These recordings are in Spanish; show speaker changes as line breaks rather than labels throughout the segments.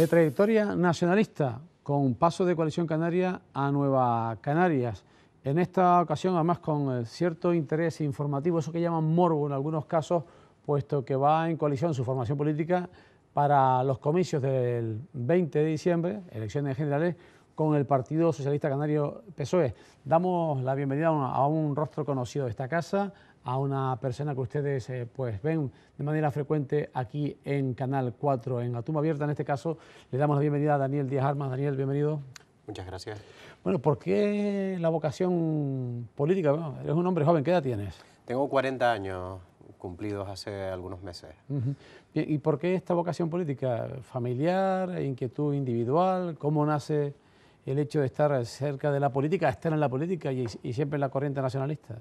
de trayectoria nacionalista, con paso de coalición canaria a Nueva Canarias. En esta ocasión, además, con eh, cierto interés informativo, eso que llaman morbo en algunos casos, puesto que va en coalición su formación política para los comicios del 20 de diciembre, elecciones generales, con el Partido Socialista Canario PSOE. Damos la bienvenida a un rostro conocido de esta casa, a una persona que ustedes eh, pues ven de manera frecuente aquí en Canal 4, en Atuma Abierta. En este caso, le damos la bienvenida a Daniel Díaz Armas. Daniel, bienvenido. Muchas gracias. Bueno, ¿por qué la vocación política? eres un hombre joven, ¿qué edad tienes?
Tengo 40 años cumplidos hace algunos meses.
¿Y por qué esta vocación política? ¿Familiar? ¿Inquietud individual? ¿Cómo nace el hecho de estar cerca de la política, estar en la política y siempre en la corriente nacionalista?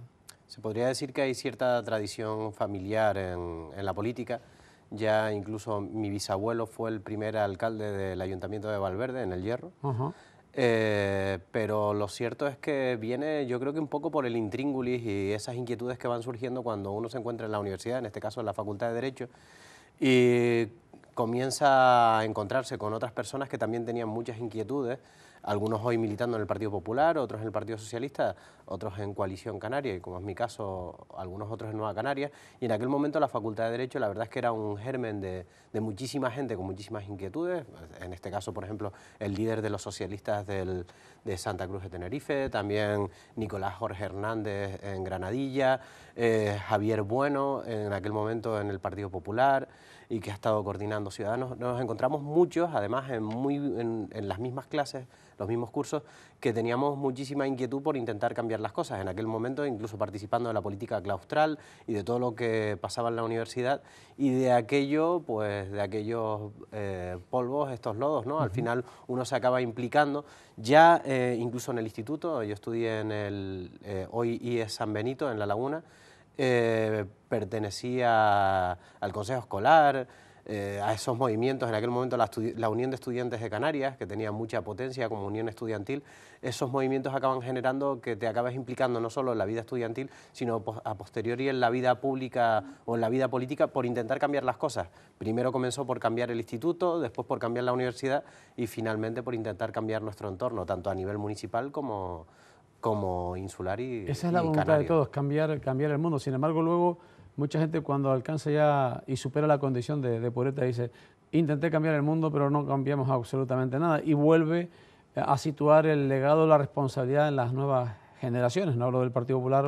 Se podría decir que hay cierta tradición familiar en, la política. Ya incluso mi bisabuelo fue el primer alcalde del Ayuntamiento de Valverde, en El Hierro. Eh, pero lo cierto es que viene, yo creo que un poco por el intríngulis y esas inquietudes que van surgiendo cuando uno se encuentra en la universidad, en este caso en la Facultad de Derecho, y comienza a encontrarse con otras personas que también tenían muchas inquietudes algunos hoy militando en el Partido Popular, otros en el Partido Socialista, otros en Coalición Canaria y como es mi caso, algunos otros en Nueva Canaria. Y en aquel momento la Facultad de Derecho la verdad es que era un germen de, muchísima gente con muchísimas inquietudes, en este caso, por ejemplo, el líder de los socialistas del, de Santa Cruz de Tenerife, también Nicolás Jorge Hernández en Granadilla, eh, Javier Bueno en aquel momento en el Partido Popular y que ha estado coordinando Ciudadanos. Nos encontramos muchos, además, muy, en las mismas clases los mismos cursos, que teníamos muchísima inquietud por intentar cambiar las cosas. En aquel momento, incluso participando de la política claustral y de todo lo que pasaba en la universidad, y de aquello, pues, de aquellos eh, polvos, estos lodos, ¿no? Al final uno se acaba implicando. Ya eh, incluso en el instituto, yo estudié en el eh, hoy es San Benito, en La Laguna, pertenecía al consejo escolar, eh, a esos movimientos, en aquel momento la, Unión de Estudiantes de Canarias, que tenía mucha potencia como unión estudiantil, esos movimientos acaban generando que te acabas implicando no solo en la vida estudiantil, sino pues, a posteriori en la vida pública o en la vida política por intentar cambiar las cosas. Primero comenzó por cambiar el instituto, después por cambiar la universidad y finalmente por intentar cambiar nuestro entorno, tanto a nivel municipal como, como insular y Esa es la voluntad de todos,
cambiar, cambiar el mundo. Sin embargo, luego mucha gente cuando alcanza ya y supera la condición de, de pureta dice, intenté cambiar el mundo, pero no cambiamos absolutamente nada. Y vuelve a situar el legado, la responsabilidad en las nuevas generaciones. No hablo del Partido Popular,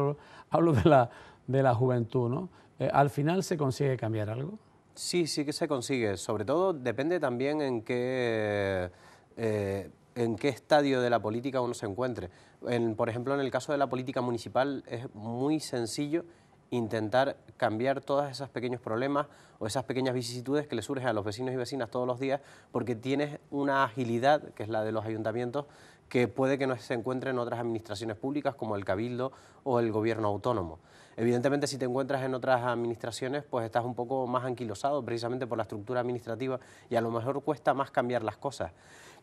hablo de la, de la juventud. ¿no? Eh, ¿Al final se consigue cambiar algo?
Sí, sí que se consigue. Sobre todo depende también en qué... Eh, en qué estadio de la política uno se encuentre. En, por ejemplo, en el caso de la política municipal es muy sencillo intentar cambiar todos esos pequeños problemas o esas pequeñas vicisitudes que le surgen a los vecinos y vecinas todos los días, porque tienes una agilidad, que es la de los ayuntamientos, que puede que no se encuentre en otras administraciones públicas como el Cabildo o el Gobierno Autónomo. Evidentemente, si te encuentras en otras administraciones, pues estás un poco más anquilosado precisamente por la estructura administrativa y a lo mejor cuesta más cambiar las cosas.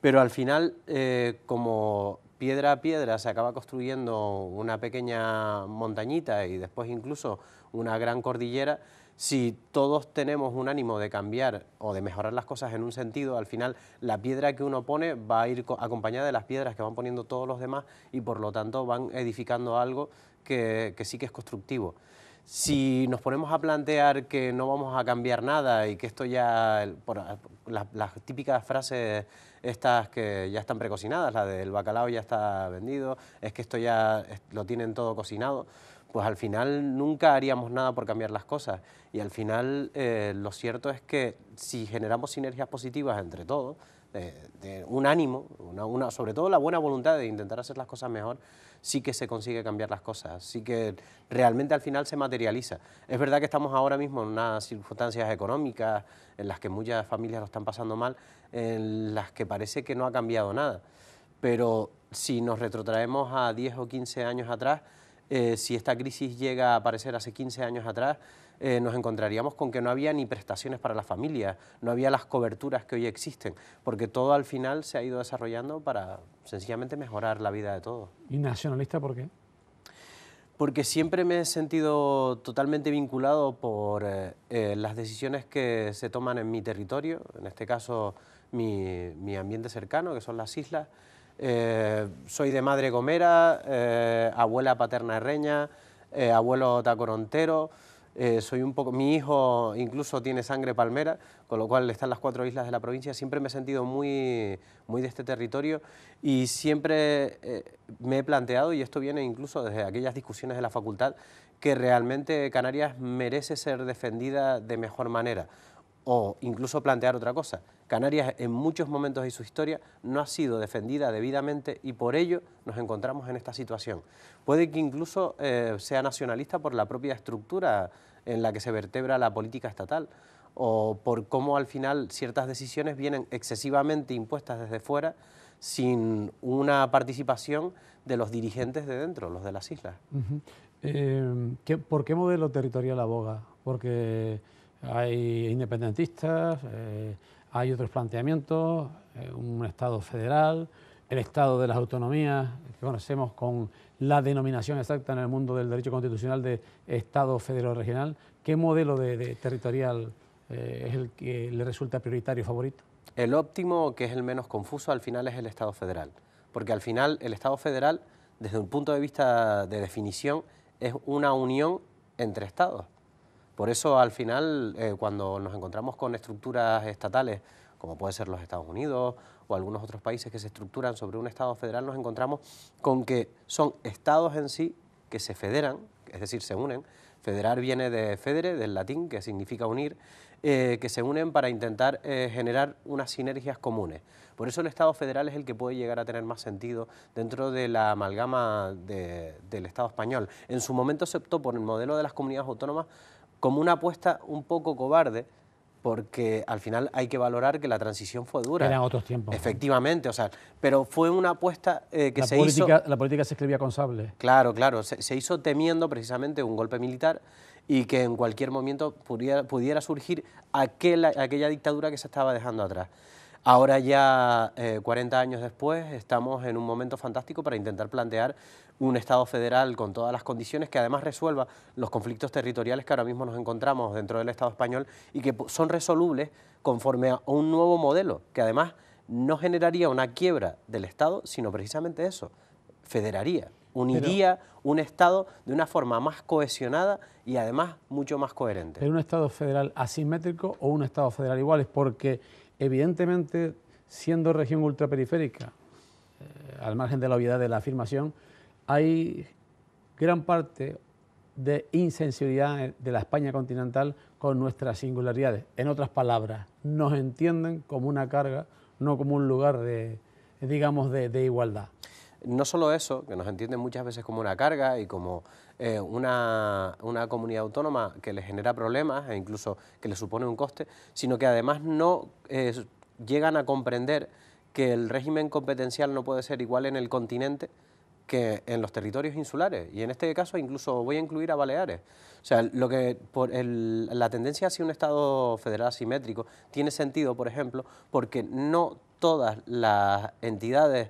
Pero al final, eh, como piedra a piedra se acaba construyendo una pequeña montañita y después incluso una gran cordillera, si todos tenemos un ánimo de cambiar o de mejorar las cosas en un sentido, al final la piedra que uno pone va a ir acompañada de las piedras que van poniendo todos los demás y por lo tanto van edificando algo que, que sí que es constructivo. Si nos ponemos a plantear que no vamos a cambiar nada y que esto ya, ah, las, típicas frases estas que ya están precocinadas, la del bacalao ya está vendido, es que esto ya lo tienen todo cocinado, pues al final nunca haríamos nada por cambiar las cosas. Y al final eh, lo cierto es que si generamos sinergias positivas entre todos, de un ánimo, una, sobre todo la buena voluntad de intentar hacer las cosas mejor, sí que se consigue cambiar las cosas, sí que realmente al final se materializa. Es verdad que estamos ahora mismo en unas circunstancias económicas en las que muchas familias lo están pasando mal, en las que parece que no ha cambiado nada, pero si nos retrotraemos a 10 o 15 años atrás, eh, si esta crisis llega a aparecer hace 15 años atrás, eh, nos encontraríamos con que no había ni prestaciones para la familia, no había las coberturas que hoy existen, porque todo al final se ha ido desarrollando para sencillamente mejorar la vida de todos.
¿Y nacionalista por qué?
Porque siempre me he sentido totalmente vinculado por eh, eh, las decisiones que se toman en mi territorio, en este caso mi, mi ambiente cercano, que son las islas. soy de madre gomera, abuela paterna herreña, abuelo tacorontero. Eh, soy un poco, mi hijo incluso tiene sangre palmera, con lo cual están las cuatro islas de la provincia, siempre me he sentido muy, muy de este territorio y siempre eh, me he planteado, y esto viene incluso desde aquellas discusiones de la facultad, que realmente Canarias merece ser defendida de mejor manera o incluso plantear otra cosa. Canarias en muchos momentos de su historia no ha sido defendida debidamente y por ello nos encontramos en esta situación. Puede que incluso eh, sea nacionalista por la propia estructura en la que se vertebra la política estatal o por cómo al final ciertas decisiones vienen excesivamente impuestas desde fuera sin una participación de los dirigentes de dentro, los de las islas.
Eh, ¿Por qué modelo territorial aboga? Porque hay independentistas, eh, hay otros planteamientos, eh, un Estado federal, el Estado de las autonomías, que conocemos con la denominación exacta en el mundo del derecho constitucional de Estado federal regional. ¿Qué modelo de, territorial eh, es el que le resulta prioritario, favorito?
El óptimo, que es el menos confuso, al final es el Estado federal, porque al final el Estado federal, desde un punto de vista de definición, es una unión entre Estados por eso, al final, eh, cuando nos encontramos con estructuras estatales, como pueden ser los Estados Unidos o algunos otros países que se estructuran sobre un Estado federal, nos encontramos con que son estados en sí que se federan, es decir, se unen. Federar viene de federe, del latín, que significa unir, eh, que se unen para intentar eh, generar unas sinergias comunes. Por eso el Estado federal es el que puede llegar a tener más sentido dentro de la amalgama del Estado español. En su momento se optó por el modelo de las comunidades autónomas como una apuesta un poco cobarde, porque al final hay que valorar que la transición fue dura. Eran otros tiempos. Efectivamente, o sea, pero fue una apuesta eh, que se hizo...
La política se escribía con sable.
Claro, claro, se, hizo temiendo precisamente un golpe militar y que en cualquier momento pudiera, pudiera surgir aquella dictadura que se estaba dejando atrás. Ahora ya 40 eh, años después estamos en un momento fantástico para intentar plantear un Estado federal con todas las condiciones que además resuelva los conflictos territoriales que ahora mismo nos encontramos dentro del Estado español y que son resolubles conforme a un nuevo modelo que además no generaría una quiebra del Estado, sino precisamente eso, federaría, uniría un Estado de una forma más cohesionada y además mucho más coherente.
¿En un Estado federal asimétrico o un Estado federal igual? Es porque evidentemente siendo región ultraperiférica, eh, al margen de la obviedad de la afirmación, hay gran parte de insensibilidad de la España continental con nuestras singularidades. En otras palabras, nos entienden como una carga, no como un lugar de, digamos, de,
igualdad. No solo eso, que nos entienden muchas veces como una carga y como eh, una, comunidad autónoma que les genera problemas e incluso que le supone un coste, sino que además no eh, llegan a comprender que el régimen competencial no puede ser igual en el continente que en los territorios insulares, y en este caso incluso voy a incluir a Baleares. O sea, lo que por la tendencia hacia un Estado federal asimétrico tiene sentido, por ejemplo, porque no todas las entidades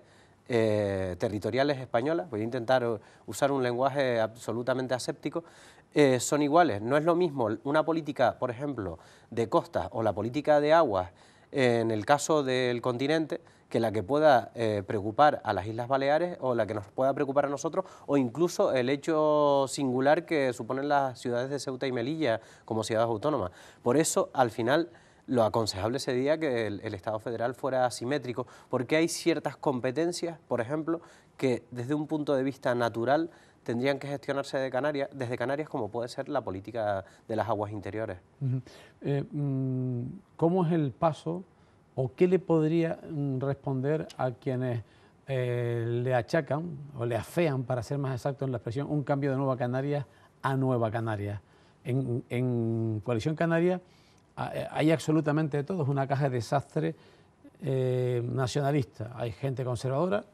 eh, territoriales españolas, voy a intentar usar un lenguaje absolutamente aséptico, eh, son iguales. No es lo mismo una política, por ejemplo, de costas o la política de aguas en el caso del continente que la que pueda eh, preocupar a las Islas Baleares o la que nos pueda preocupar a nosotros o incluso el hecho singular que suponen las ciudades de Ceuta y Melilla como ciudades autónomas. Por eso, al final, lo aconsejable sería que el, el Estado federal fuera asimétrico, porque hay ciertas competencias, por ejemplo, que desde un punto de vista natural tendrían que gestionarse de Canarias, desde Canarias, como puede ser la política de las aguas interiores.
Eh, mm, ¿Cómo es el paso o qué le podría mm, responder a quienes eh, le achacan o le afean, para ser más exacto en la expresión, un cambio de Nueva Canarias a Nueva Canarias? En, Coalición Canaria eh, hay absolutamente de todo, es una caja de desastre nacionalista. Hay gente conservadora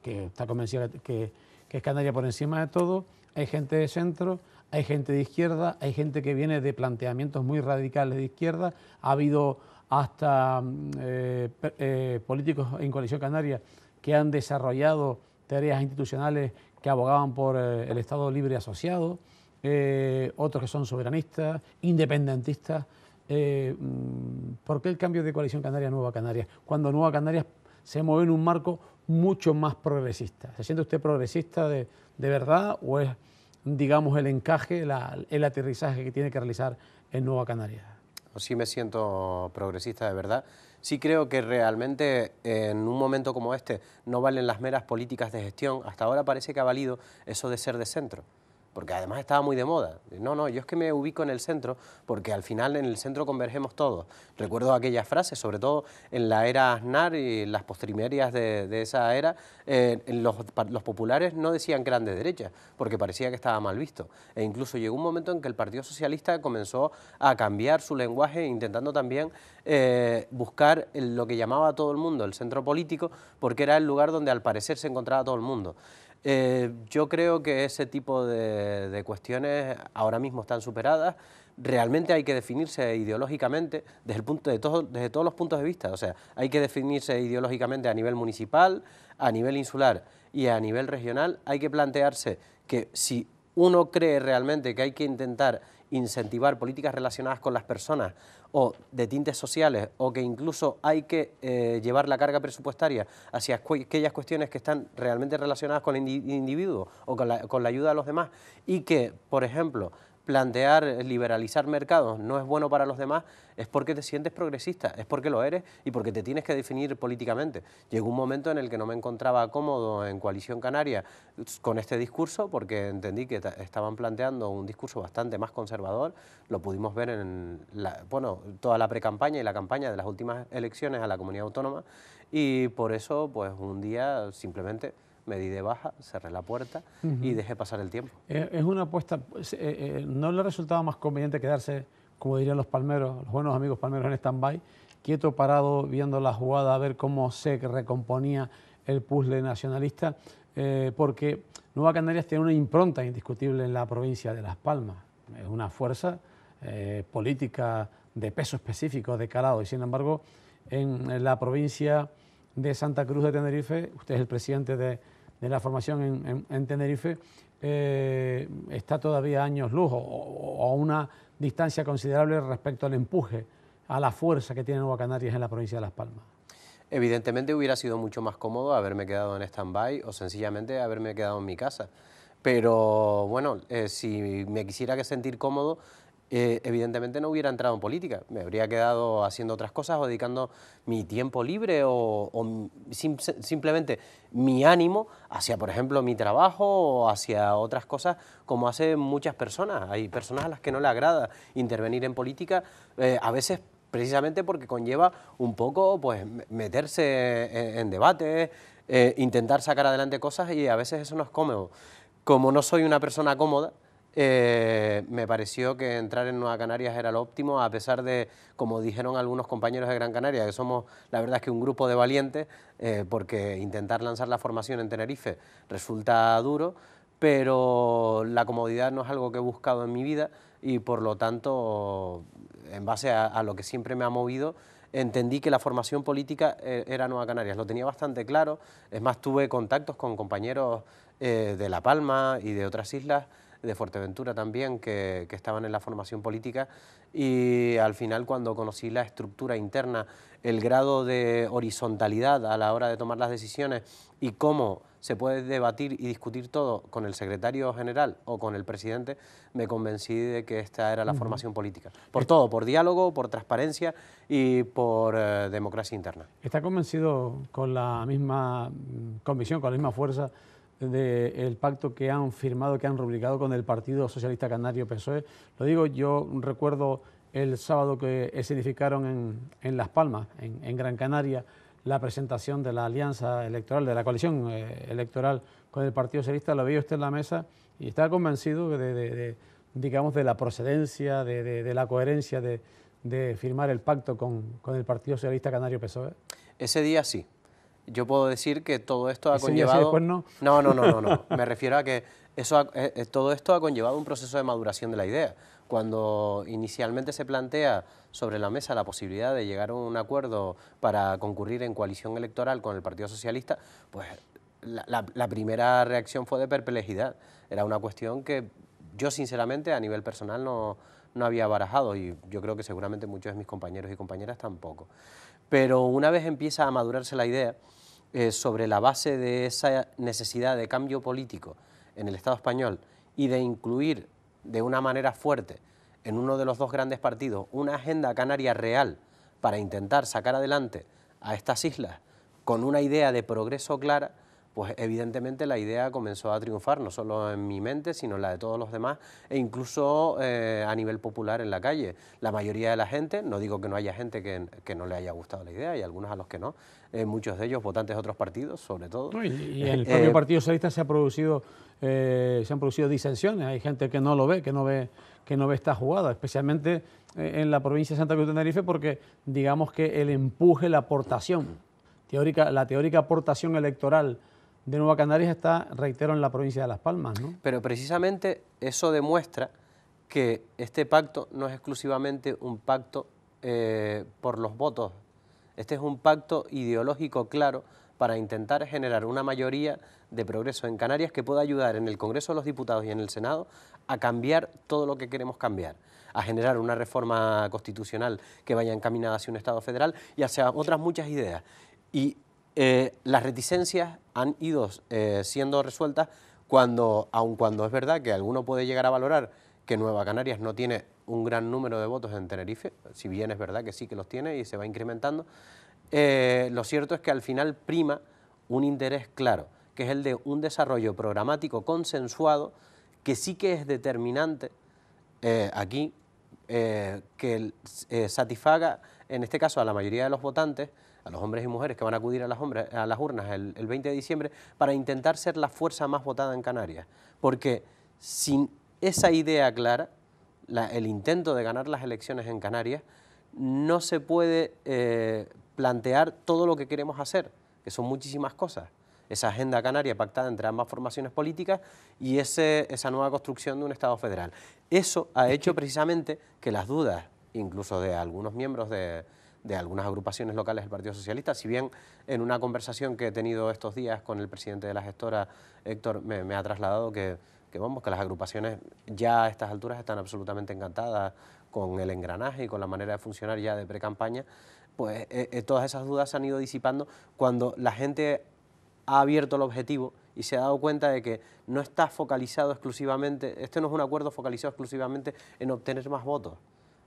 que está convencida que es Canarias por encima de todo, hay gente de centro, hay gente de izquierda, hay gente que viene de planteamientos muy radicales de izquierda, ha habido hasta mm, eh, eh, políticos en coalición canaria que han desarrollado tareas institucionales que abogaban por eh, el Estado libre asociado, otros que son soberanistas, independentistas. Mm, ¿Por qué el cambio de coalición Canaria a Nueva Canaria? Cuando Nueva Canarias se mueve en un marco mucho más progresista. ¿Se siente usted progresista de, verdad o es, digamos, el encaje, el aterrizaje que tiene que realizar en Nueva Canarias?
Sí me siento progresista de verdad. Sí creo que realmente eh, en un momento como este no valen las meras políticas de gestión. Hasta ahora parece que ha valido eso de ser de centro porque además estaba muy de moda. No, no, yo es que me ubico en el centro, porque al final en el centro convergemos todos. Recuerdo aquellas frases, sobre todo en la era Aznar y las postrimerias de, esa era, eh, los, populares no decían que eran de derecha, porque parecía que estaba mal visto. E incluso llegó un momento en que el Partido Socialista comenzó a cambiar su lenguaje, intentando también eh, buscar lo que llamaba a todo el mundo el centro político, porque era el lugar donde al parecer se encontraba todo el mundo. Eh, yo creo que ese tipo de, cuestiones ahora mismo están superadas. Realmente hay que definirse ideológicamente desde, el punto de todo, desde todos los puntos de vista. O sea, hay que definirse ideológicamente a nivel municipal, a nivel insular y a nivel regional. Hay que plantearse que si uno cree realmente que hay que intentar incentivar políticas relacionadas con las personas o de tintes sociales o que incluso hay que eh, llevar la carga presupuestaria hacia aquellas cuestiones que están realmente relacionadas con el individuo o con la, con la ayuda a los demás y que, por ejemplo, plantear eh, liberalizar mercados no es bueno para los demás, es porque te sientes progresista, es porque lo eres y porque te tienes que definir políticamente. Llegó un momento en el que no me encontraba cómodo en Coalición Canaria con este discurso porque entendí que estaban planteando un discurso bastante más conservador, lo pudimos ver en bueno, toda la precampaña y la campaña de las últimas elecciones a la comunidad autónoma y por eso pues un día simplemente me di de baja, cerré la puerta y dejé pasar el tiempo.
Eh, es una apuesta, pues, eh, eh, ¿no le resultaba más conveniente quedarse, como dirían los palmeros, los buenos amigos palmeros en stand-by, quieto, parado, viendo la jugada, a ver cómo se recomponía el puzzle nacionalista? porque Nueva Canarias tiene una impronta indiscutible en la provincia de Las Palmas, es una fuerza política de peso específico, de calado, y sin embargo, en la provincia de Santa Cruz de Tenerife, usted es el presidente de de la formación en, Tenerife eh, está todavía a años luz o, a una distancia considerable respecto al empuje, a la fuerza que tiene Nueva Canarias en la provincia de Las Palmas.
Evidentemente hubiera sido mucho más cómodo haberme quedado en stand-by o sencillamente haberme quedado en mi casa. Pero bueno, eh, si me quisiera sentir cómodo, eh, evidentemente no hubiera entrado en política. Me habría quedado haciendo otras cosas o dedicando mi tiempo libre o, simplemente mi ánimo hacia, por ejemplo, mi trabajo o hacia otras cosas como hacen muchas personas. Hay personas a las que no le agrada intervenir en política, eh, a veces precisamente porque conlleva un poco pues meterse en, en debates, eh, intentar sacar adelante cosas y a veces eso no es cómodo. Como no soy una persona cómoda, eh, me pareció que entrar en Nueva Canarias era lo óptimo, a pesar de, como dijeron algunos compañeros de Gran Canaria, que somos la verdad es que un grupo de valientes, eh, porque intentar lanzar la formación en Tenerife resulta duro, pero la comodidad no es algo que he buscado en mi vida y por lo tanto, en base a, lo que siempre me ha movido, entendí que la formación política eh, era Nueva Canarias. Lo tenía bastante claro, es más, tuve contactos con compañeros de La Palma y de otras islas de Fuerteventura también, que, estaban en la formación política, y al final cuando conocí la estructura interna, el grado de horizontalidad a la hora de tomar las decisiones y cómo se puede debatir y discutir todo con el secretario general o con el presidente, me convencí de que esta era la formación política. Por todo, por diálogo, por transparencia y por eh, democracia interna.
¿Está convencido con la misma mm, convicción, con la misma fuerza del pacto que han firmado, que han rubricado con el Partido Socialista Canario PSOE. Lo digo, yo recuerdo el sábado que significaron en, en Las Palmas, en, Gran Canaria, la presentación de la alianza electoral, de la coalición eh, electoral con el Partido Socialista, lo veía usted en la mesa y estaba convencido de, de, de digamos, de la procedencia, de, de la coherencia de, firmar el pacto con, con el Partido Socialista Canario PSOE.
Ese día sí, yo puedo decir que todo esto ha conllevado... no? no? No, no, no, no, Me refiero a que eso eh, eh, todo esto ha conllevado un proceso de maduración de la idea. Cuando inicialmente se plantea sobre la mesa la posibilidad de llegar a un acuerdo para concurrir en coalición electoral con el Partido Socialista, pues la, la primera reacción fue de perplejidad. Era una cuestión que yo sinceramente a nivel personal no, no había barajado y yo creo que seguramente muchos de mis compañeros y compañeras tampoco. Pero una vez empieza a madurarse la idea, eh, sobre la base de esa necesidad de cambio político en el Estado español y de incluir de una manera fuerte en uno de los dos grandes partidos una agenda canaria real para intentar sacar adelante a estas islas con una idea de progreso clara, pues evidentemente la idea comenzó a triunfar, no solo en mi mente, sino en la de todos los demás, e incluso eh, a nivel popular en la calle. La mayoría de la gente, no digo que no haya gente que, no le haya gustado la idea, y algunos a los que no, eh, muchos de ellos votantes de otros partidos, sobre todo. y, en eh, el propio
Partido Socialista se, ha producido, se han producido disensiones, hay gente que no lo ve, que no ve que no ve esta jugada, especialmente en la provincia de Santa Cruz de Tenerife, porque digamos que el empuje, la aportación, teórica, la teórica aportación electoral de Nueva Canarias está, reitero, en la provincia de Las Palmas. ¿no?
Pero precisamente eso demuestra que este pacto no es exclusivamente un pacto eh, por los votos. Este es un pacto ideológico claro para intentar generar una mayoría de progreso en Canarias que pueda ayudar en el Congreso de los Diputados y en el Senado a cambiar todo lo que queremos cambiar, a generar una reforma constitucional que vaya encaminada hacia un Estado federal y hacia otras muchas ideas. Y eh, las reticencias han ido eh, siendo resueltas cuando, aun cuando es verdad que alguno puede llegar a valorar que Nueva Canarias no tiene un gran número de votos en Tenerife, si bien es verdad que sí que los tiene y se va incrementando, eh, lo cierto es que al final prima un interés claro, que es el de un desarrollo programático consensuado, que sí que es determinante aquí, que satisfaga en este caso a la mayoría de los votantes a los hombres y mujeres que van a acudir a las, hombres, a las urnas el, 20 de diciembre para intentar ser la fuerza más votada en Canarias. Porque sin esa idea clara, el intento de ganar las elecciones en Canarias, no se puede eh, plantear todo lo que queremos hacer, que son muchísimas cosas. Esa agenda canaria pactada entre ambas formaciones políticas y esa nueva construcción de un Estado federal. Eso ha hecho precisamente que las dudas, incluso de algunos miembros de, de algunas agrupaciones locales del Partido Socialista. Si bien en una conversación que he tenido estos días con el presidente de la gestora, Héctor, me, ha trasladado que, vamos, que las agrupaciones ya a estas alturas están absolutamente encantadas con el engranaje y con la manera de funcionar ya de pre-campaña, pues eh, eh, todas esas dudas se han ido disipando cuando la gente ha abierto el objetivo y se ha dado cuenta de que no está focalizado exclusivamente, este no es un acuerdo focalizado exclusivamente en obtener más votos,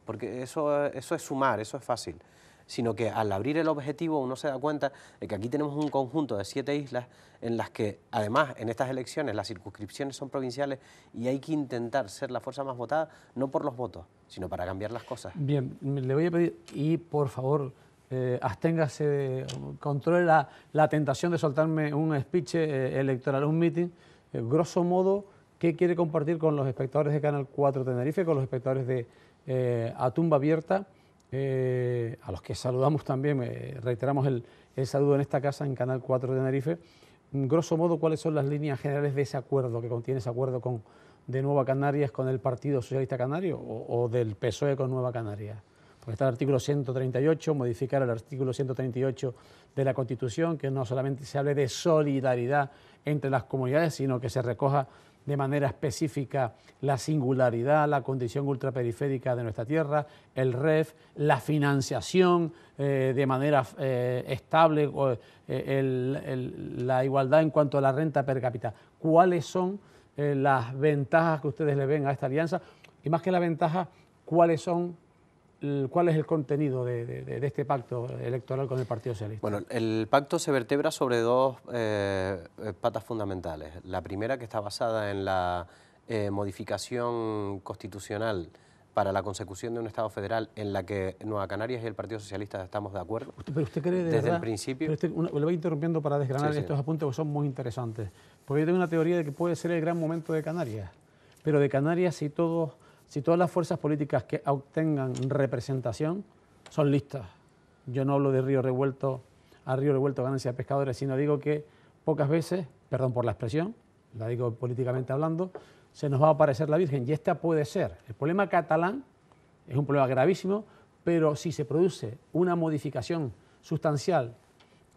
porque eso, eso es sumar, eso es fácil sino que al abrir el objetivo uno se da cuenta de que aquí tenemos un conjunto de siete islas en las que, además, en estas elecciones las circunscripciones son provinciales y hay que intentar ser la fuerza más votada, no por los votos, sino para cambiar las cosas.
Bien, le voy a pedir, y por favor, eh, absténgase, controle la, tentación de soltarme un speech eh, electoral, un meeting, eh, grosso modo, ¿qué quiere compartir con los espectadores de Canal 4 Tenerife, con los espectadores de eh, A Tumba Abierta? Eh, a los que saludamos también, eh, reiteramos el, saludo en esta casa, en Canal 4 de Tenerife. Grosso modo, ¿cuáles son las líneas generales de ese acuerdo que contiene ese acuerdo con, de Nueva Canarias con el Partido Socialista Canario o, o del PSOE con Nueva Canarias? Porque está el artículo 138, modificar el artículo 138 de la Constitución, que no solamente se hable de solidaridad entre las comunidades, sino que se recoja de manera específica la singularidad, la condición ultraperiférica de nuestra tierra, el REF, la financiación eh, de manera eh, estable, eh, la igualdad en cuanto a la renta per cápita. ¿Cuáles son las ventajas que ustedes le ven a esta alianza? Y más que la ventaja, ¿cuáles son ¿Cuál es el contenido de, este pacto electoral con el Partido Socialista?
Bueno, el pacto se vertebra sobre dos eh, patas fundamentales. La primera que está basada en la eh, modificación constitucional para la consecución de un Estado federal en la que Nueva Canarias y el Partido Socialista estamos de acuerdo.
Pero usted cree de desde el principio. Pero le voy interrumpiendo para desgranar estos apuntes que son muy interesantes. Porque yo tengo una teoría de que puede ser el gran momento de Canarias, pero de Canarias si todos si todas las fuerzas políticas que obtengan representación son listas. Yo no hablo de río revuelto a río revuelto ganancia de pescadores, sino digo que pocas veces, perdón por la expresión, la digo políticamente hablando, se nos va a aparecer la Virgen y esta puede ser. El problema catalán es un problema gravísimo, pero si se produce una modificación sustancial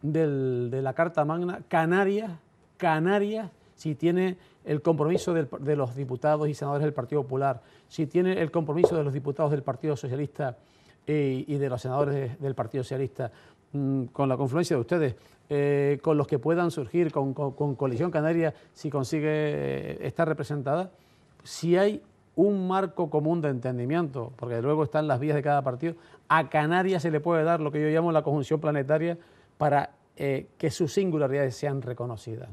de la Carta Magna, Canarias, Canarias, si tiene el compromiso de los diputados y senadores del Partido Popular, si tiene el compromiso de los diputados del Partido Socialista eh, y, de los senadores del Partido Socialista, mm, con la confluencia de ustedes, eh, con los que puedan surgir, con, con, Coalición Canaria, si consigue eh, estar representada, si hay un marco común de entendimiento, porque luego están las vías de cada partido, a Canarias se le puede dar lo que yo llamo la conjunción planetaria para eh, que sus singularidades sean reconocidas.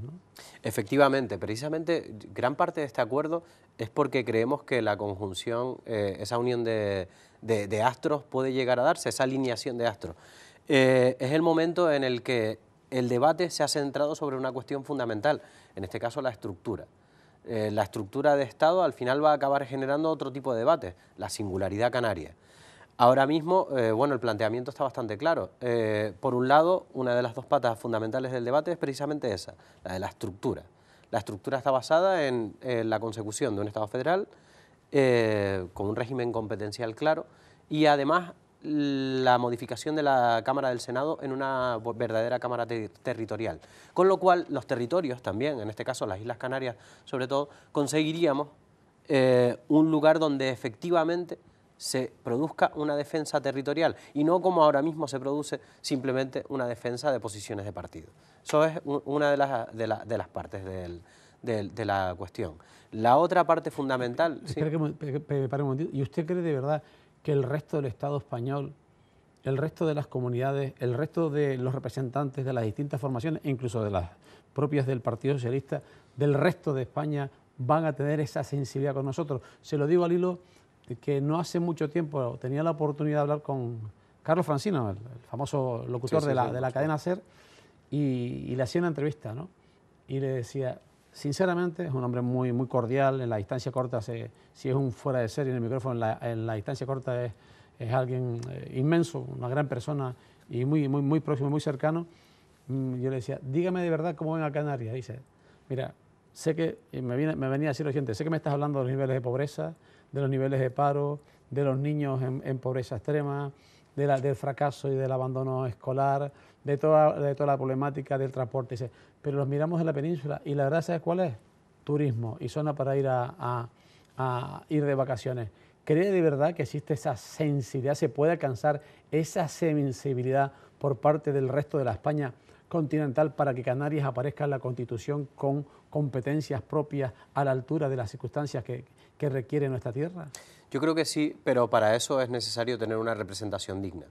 Efectivamente, precisamente gran parte de este acuerdo es porque creemos que la conjunción, eh, esa unión de, astros puede llegar a darse, esa alineación de astros. Eh, es el momento en el que el debate se ha centrado sobre una cuestión fundamental, en este caso la estructura. la estructura de Estado al final va a acabar generando otro tipo de debate, la singularidad canaria. Ahora mismo, eh, bueno, el planteamiento está bastante claro. Eh, por un lado, una de las dos patas fundamentales del debate es precisamente esa, la de la estructura. La estructura está basada en, la consecución de un Estado federal eh, con un régimen competencial claro y además la modificación de la Cámara del Senado en una verdadera Cámara territorial. Con lo cual, los territorios también, en este caso las Islas Canarias sobre todo, conseguiríamos un lugar donde efectivamente se produzca una defensa territorial y no como ahora mismo se produce simplemente una defensa de posiciones de partido. Eso es una de las, de, las partes de, la cuestión. La otra parte fundamental...
¿Y usted cree de verdad que el resto del Estado español, el resto de las comunidades, el resto de los representantes de las distintas formaciones, incluso de las propias del Partido Socialista, del resto de España, van a tener esa sensibilidad con nosotros? Se lo digo al hilo que no hace mucho tiempo tenía la oportunidad de hablar con Carlos Francino, el, famoso locutor de, la, de la cadena SER, y, le hacía una entrevista, ¿no? Y le decía, sinceramente, es un hombre muy, muy cordial, en la distancia corta, si es un fuera de serie en el micrófono, en la, en la distancia corta es, es alguien eh, inmenso, una gran persona y muy, muy, muy próximo, muy cercano. Mm, yo le decía, dígame de verdad cómo ven a Canarias. dice, mira, sé que, me, me venía a decir la gente, sé que me estás hablando de los niveles de pobreza, de los niveles de paro, de los niños en, pobreza extrema, del fracaso y del abandono escolar, de toda, la problemática del transporte. Pero los miramos en la península y la verdad, es cuál es? Turismo y zona para ir ir de vacaciones. ¿Cree de verdad que existe esa sensibilidad, se puede alcanzar esa sensibilidad por parte del resto de la España continental para que Canarias aparezca en la Constitución con competencias propias a la altura de las circunstancias que, requiere nuestra tierra?
Yo creo que sí, pero para eso es necesario tener una representación digna.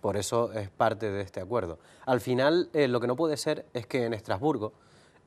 Por eso es parte de este acuerdo. Al final, eh, lo que no puede ser es que en Estrasburgo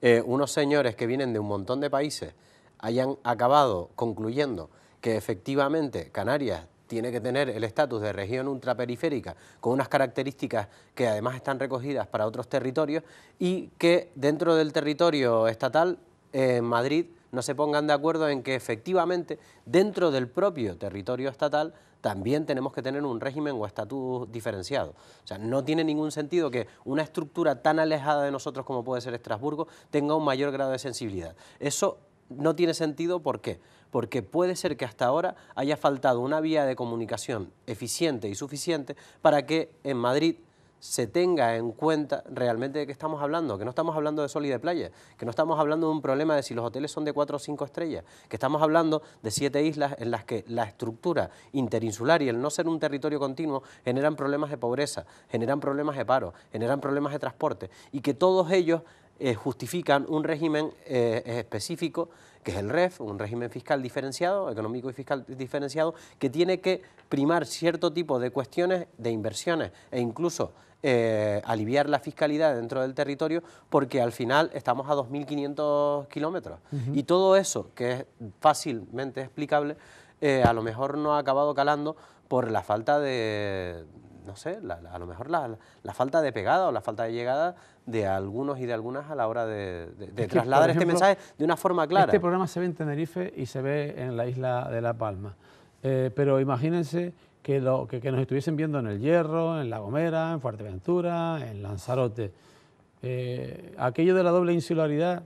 eh, unos señores que vienen de un montón de países hayan acabado concluyendo que efectivamente Canarias tiene que tener el estatus de región ultraperiférica con unas características que además están recogidas para otros territorios y que dentro del territorio estatal, en Madrid, no se pongan de acuerdo en que efectivamente dentro del propio territorio estatal también tenemos que tener un régimen o estatus diferenciado. O sea, no tiene ningún sentido que una estructura tan alejada de nosotros como puede ser Estrasburgo tenga un mayor grado de sensibilidad. Eso no tiene sentido, porque porque puede ser que hasta ahora haya faltado una vía de comunicación eficiente y suficiente para que en Madrid se tenga en cuenta realmente de qué estamos hablando, que no estamos hablando de sol y de playa, que no estamos hablando de un problema de si los hoteles son de cuatro o cinco estrellas, que estamos hablando de siete islas en las que la estructura interinsular y el no ser un territorio continuo generan problemas de pobreza, generan problemas de paro, generan problemas de transporte y que todos ellos eh, justifican un régimen eh, específico, que es el REF, un régimen fiscal diferenciado, económico y fiscal diferenciado, que tiene que primar cierto tipo de cuestiones de inversiones e incluso eh, aliviar la fiscalidad dentro del territorio, porque al final estamos a 2.500 kilómetros. Y todo eso, que es fácilmente explicable, a lo mejor no ha acabado calando por la falta de, no sé, a lo mejor la, falta de pegada o la falta de llegada de algunos y de algunas a la hora de, de, trasladar este mensaje de una forma clara. Este
programa se ve en Tenerife y se ve en la isla de La Palma, eh, pero imagínense que, lo, que, nos estuviesen viendo en El Hierro, en La Gomera, en Fuerteventura, en Lanzarote. Eh, aquello de la doble insularidad,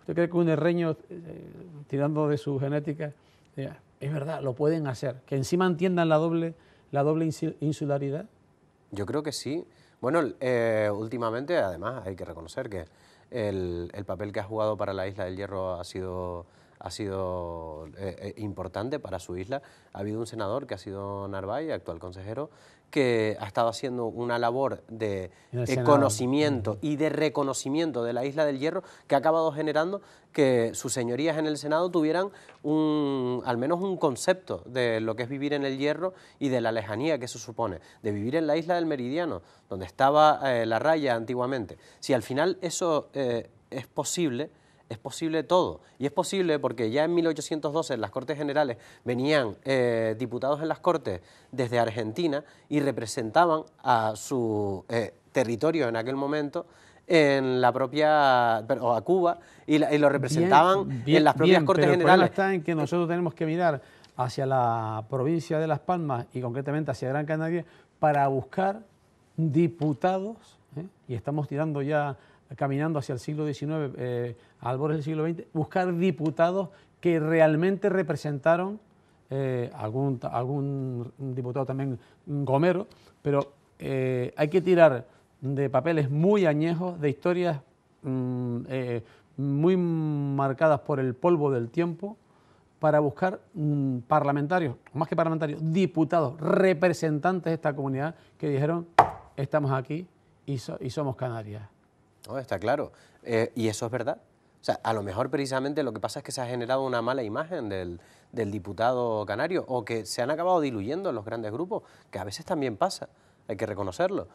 ¿usted cree que un herreño, eh, tirando de su genética, es verdad, lo pueden hacer? Que encima entiendan la doble, la doble insularidad.
Yo creo que sí. Bueno, eh, últimamente, además, hay que reconocer que el, papel que ha jugado para la Isla del Hierro ha sido, ha sido eh, eh, importante para su isla. Ha habido un senador que ha sido Narváez, actual consejero, que ha estado haciendo una labor de conocimiento y de reconocimiento de la Isla del Hierro que ha acabado generando que sus señorías en el Senado tuvieran un, al menos un concepto de lo que es vivir en el Hierro y de la lejanía que eso supone, de vivir en la Isla del Meridiano, donde estaba eh, la raya antiguamente. Si al final eso eh, es posible es posible todo. Y es posible porque ya en 1812 en las Cortes Generales venían eh, diputados en las Cortes desde Argentina y representaban a su eh, territorio en aquel momento en la propia, o a Cuba, y, lo representaban en las propias Cortes Generales.
está en que nosotros tenemos que mirar hacia la provincia de Las Palmas y concretamente hacia Gran Canaria para buscar diputados, ¿eh? y estamos tirando ya caminando hacia el siglo XIX, eh, al borde del siglo XX, buscar diputados que realmente representaron, eh, algún, diputado también mm, gomero, pero eh, hay que tirar de papeles muy añejos, de historias mm, muy marcadas por el polvo del tiempo, para buscar mm, parlamentarios, más que parlamentarios, diputados, representantes de esta comunidad que dijeron, estamos aquí y somos Canarias
está claro. Eh, y eso es verdad. O sea, a lo mejor precisamente lo que pasa es que se ha generado una mala imagen del, diputado canario o que se han acabado diluyendo los grandes grupos, que a veces también pasa, hay que reconocerlo.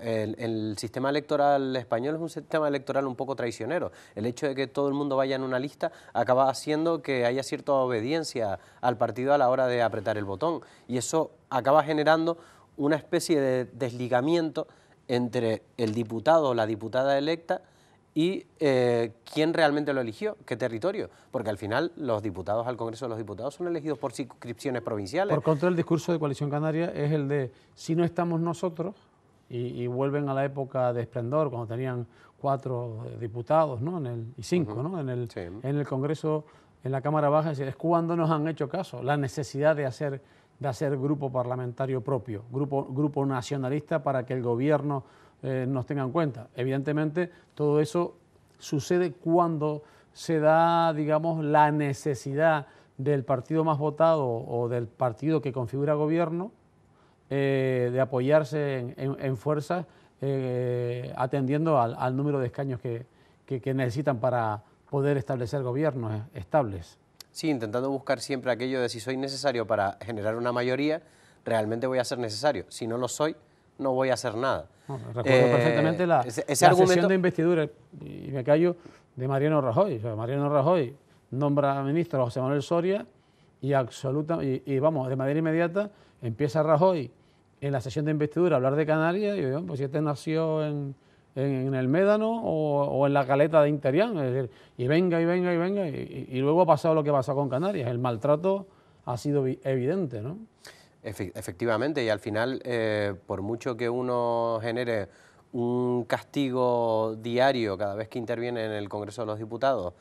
el, sistema electoral español es un sistema electoral un poco traicionero. El hecho de que todo el mundo vaya en una lista acaba haciendo que haya cierta obediencia al partido a la hora de apretar el botón y eso acaba generando una especie de desligamiento entre el diputado o la diputada electa y eh, quién realmente lo eligió, qué territorio, porque al final los diputados al Congreso de los Diputados son elegidos por circunscripciones provinciales. Por contra, el
discurso de Coalición Canaria es el de si no estamos nosotros, y, vuelven a la época de esplendor, cuando tenían cuatro eh, diputados ¿no? en el, y cinco ¿no? en, el, en el Congreso, en la Cámara Baja, es cuando nos han hecho caso, la necesidad de hacer de hacer grupo parlamentario propio, grupo, grupo nacionalista para que el gobierno eh, nos tenga en cuenta. Evidentemente, todo eso sucede cuando se da, digamos, la necesidad del partido más votado o del partido que configura gobierno eh, de apoyarse en, fuerza fuerzas eh, atendiendo al, número de escaños que necesitan para poder establecer gobiernos estables.
Sí, intentando buscar siempre aquello de si soy necesario para generar una mayoría, realmente voy a ser necesario. Si no lo soy, no voy a hacer nada. recuerdo eh, perfectamente la, sesión de
investidura, y me callo, de Mariano Rajoy. Mariano Rajoy nombra ministro José Manuel Soria y, absoluta, y, vamos, de manera inmediata empieza Rajoy en la sesión de investidura a hablar de Canarias y yo, pues si este nació en, en, el Médano o, en la caleta de Interián, es decir, y venga y venga y venga, y, luego ha pasado lo que pasa con Canarias, el maltrato ha sido evidente, ¿no?
Efectivamente, y al final, eh, por mucho que uno genere un castigo diario cada vez que interviene en el Congreso de los Diputados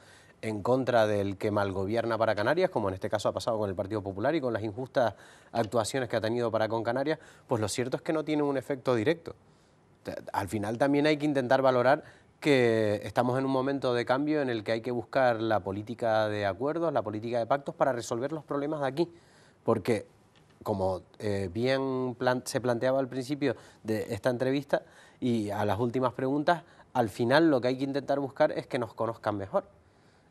en contra del que malgobierna para Canarias, como en este caso ha pasado con el Partido Popular y con las injustas actuaciones que ha tenido para con Canarias, pues lo cierto es que no tiene un efecto directo al final también hay que intentar valorar que estamos en un momento de cambio en el que hay que buscar la política de acuerdos, la política de pactos para resolver los problemas de aquí, porque como eh, bien se planteaba al principio de esta entrevista y a las últimas preguntas, al final lo que hay que intentar buscar es que nos conozcan mejor,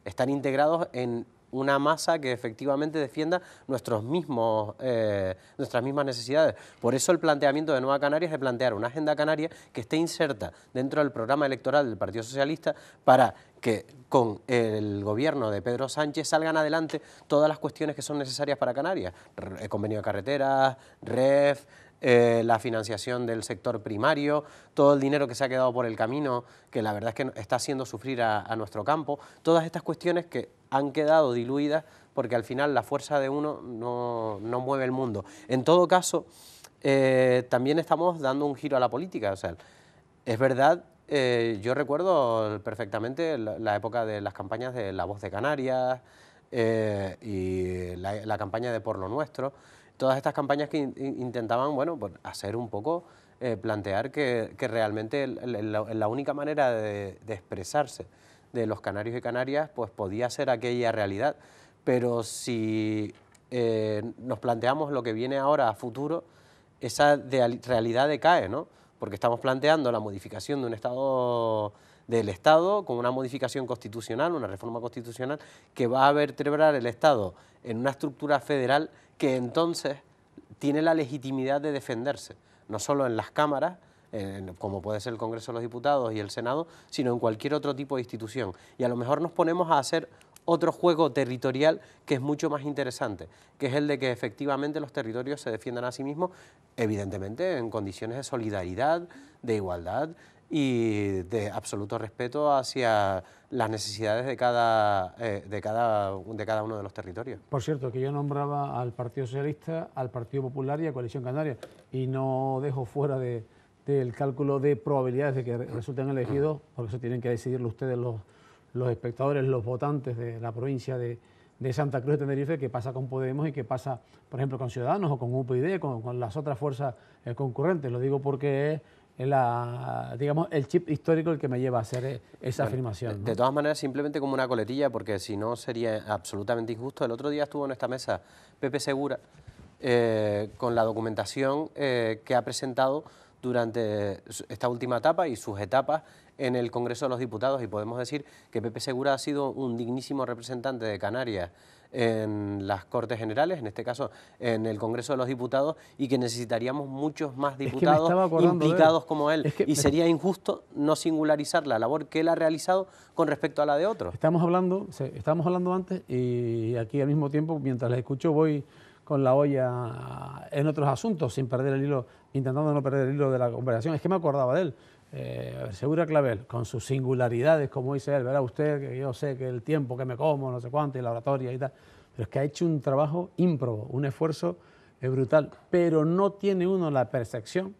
están integrados en una masa que efectivamente defienda nuestros mismos, eh, nuestras mismas necesidades. Por eso el planteamiento de Nueva Canarias es de plantear una agenda canaria que esté inserta dentro del programa electoral del Partido Socialista para que con el gobierno de Pedro Sánchez salgan adelante todas las cuestiones que son necesarias para Canarias, convenio de carreteras, REF, eh, la financiación del sector primario, todo el dinero que se ha quedado por el camino, que la verdad es que está haciendo sufrir a, nuestro campo, todas estas cuestiones que han quedado diluidas porque al final la fuerza de uno no, mueve el mundo. En todo caso, eh, también estamos dando un giro a la política. es verdad, eh, yo recuerdo perfectamente la, época de las campañas de La Voz de Canarias y la campaña de Por lo Nuestro todas estas campañas que intentaban, bueno, pues hacer un poco, eh, plantear que, realmente la, única manera de, expresarse de los canarios y canarias, pues podía ser aquella realidad. Pero si eh, nos planteamos lo que viene ahora a futuro, esa realidad decae, ¿no? Porque estamos planteando la modificación de un Estado del Estado con una modificación constitucional, una reforma constitucional que va a vertebrar el Estado en una estructura federal que entonces tiene la legitimidad de defenderse, no solo en las cámaras, como puede ser el Congreso de los Diputados y el Senado, sino en cualquier otro tipo de institución. Y a lo mejor nos ponemos a hacer otro juego territorial que es mucho más interesante, que es el de que efectivamente los territorios se defiendan a sí mismos, evidentemente en condiciones de solidaridad, de igualdad, y de absoluto respeto hacia las necesidades de cada, eh, de, cada, de cada uno de los territorios.
Por cierto, que yo nombraba al Partido Socialista, al Partido Popular y a Coalición Canaria, y no dejo fuera del cálculo de probabilidades de que resulten elegidos, porque eso tienen que decidirlo ustedes los, los espectadores, los votantes de la provincia de, Santa Cruz de Tenerife, que pasa con Podemos y que pasa, por ejemplo, con Ciudadanos o con UPyD, con, las otras fuerzas eh, concurrentes. Lo digo porque es la, digamos, el chip histórico el que me lleva a hacer eh, esa afirmación.
De todas maneras, simplemente como una coletilla, porque si no sería absolutamente injusto. El otro día estuvo en esta mesa Pepe Segura eh, con la documentación eh, que ha presentado durante esta última etapa y sus etapas en el Congreso de los Diputados y podemos decir que Pepe Segura ha sido un dignísimo representante de Canarias en las Cortes Generales, en este caso en el Congreso de los Diputados, y que necesitaríamos muchos más diputados implicados como él. y sería injusto no singularizar la labor que él ha realizado con respecto a la de otros.
Estamos hablando, estamos hablando antes y aquí al mismo tiempo, mientras les escucho, voy con la olla en otros asuntos, sin perder el hilo, intentando no perder el hilo de la conversación. Es que me acordaba de él. Eh, segura Clavel, con sus singularidades, como dice él, verá usted, que yo sé que el tiempo que me como, no sé cuánto, y la oratoria y tal, pero es que ha hecho un trabajo ímprobo, un esfuerzo eh, brutal, pero no tiene uno la percepción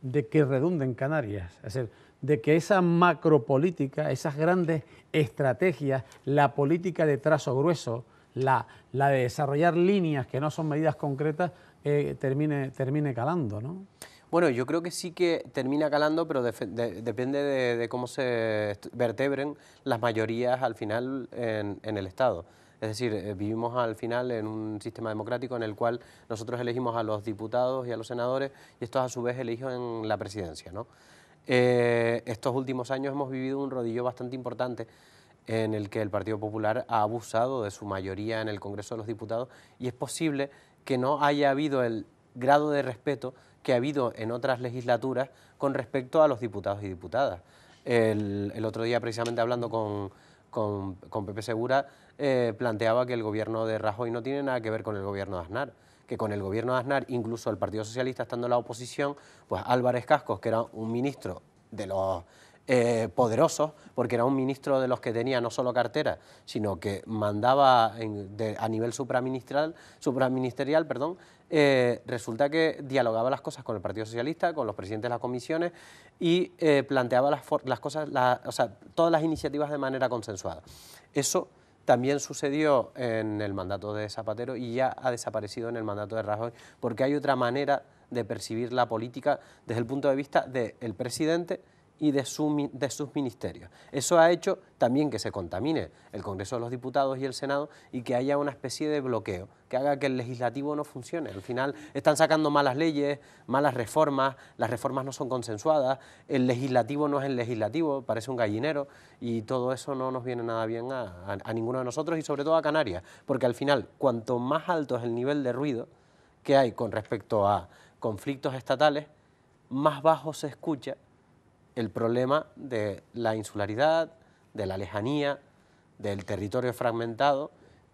de que redunden Canarias, es decir, de que esa macropolítica, esas grandes estrategias, la política de trazo grueso, la, de desarrollar líneas que no son medidas concretas, eh, termine, termine calando, ¿no?
Bueno, yo creo que sí que termina calando, pero depende de, cómo se vertebren las mayorías al final en, el Estado. Es decir, eh, vivimos al final en un sistema democrático en el cual nosotros elegimos a los diputados y a los senadores y estos a su vez eligen la presidencia. Eh, estos últimos años hemos vivido un rodillo bastante importante en el que el Partido Popular ha abusado de su mayoría en el Congreso de los Diputados y es posible que no haya habido el grado de respeto que ha habido en otras legislaturas con respecto a los diputados y diputadas. El, otro día, precisamente hablando con, Pepe Segura, eh, planteaba que el gobierno de Rajoy no tiene nada que ver con el gobierno de Aznar que con el gobierno de Aznar, incluso el Partido Socialista estando en la oposición, pues Álvarez Cascos, que era un ministro de los eh, ...poderoso... poderosos, porque era un ministro de los que tenía no solo cartera, sino que mandaba a nivel supraministerial, supraministerial perdón, eh, resulta que dialogaba las cosas con el Partido Socialista, con los presidentes de las comisiones y eh, planteaba las, cosas, todas las iniciativas de manera consensuada. Eso también sucedió en el mandato de Zapatero y ya ha desaparecido en el mandato de Rajoy, porque hay otra manera de percibir la política desde el punto de vista del presidente y de, sus ministerios. Eso ha hecho también que se contamine el Congreso de los Diputados y el Senado y que haya una especie de bloqueo que haga que el legislativo no funcione. Al final están sacando malas leyes, malas reformas, las reformas no son consensuadas, el legislativo no es el legislativo, parece un gallinero y todo eso no nos viene nada bien a ninguno de nosotros y sobre todo a Canarias, porque al final cuanto más alto es el nivel de ruido que hay con respecto a conflictos estatales, más bajo se escucha el problema de la insularidad, de la lejanía, del territorio fragmentado,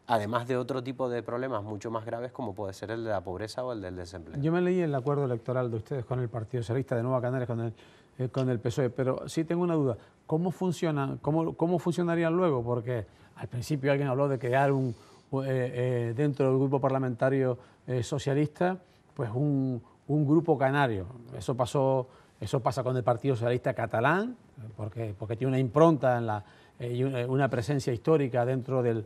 además de otro tipo de problemas mucho más graves como puede ser el de la pobreza o el del desempleo.
Yo me leí el acuerdo electoral de ustedes con el Partido Socialista de Nueva Canarias, con el, eh, con el PSOE, pero sí tengo una duda, ¿cómo, funciona cómo, cómo funcionaría luego? Porque al principio alguien habló de crear un, eh, eh, dentro del grupo parlamentario socialista pues un, un grupo canario, eso pasó eso pasa con el Partido Socialista Catalán, porque, porque tiene una impronta en la, eh, y eh, una presencia histórica dentro del,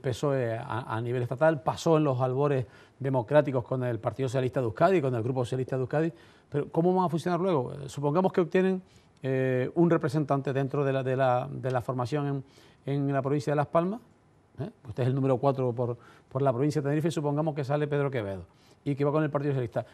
PSOE a, nivel estatal, pasó en los albores democráticos con el Partido Socialista de Euskadi, con el Grupo Socialista de Euskadi, pero ¿cómo van a funcionar luego? Eh, supongamos que obtienen un representante dentro de la, formación en, la provincia de Las Palmas, ¿eh? usted es el número cuatro por, por la provincia de Tenerife, supongamos que sale Pedro Quevedo y que va con el Partido Socialista.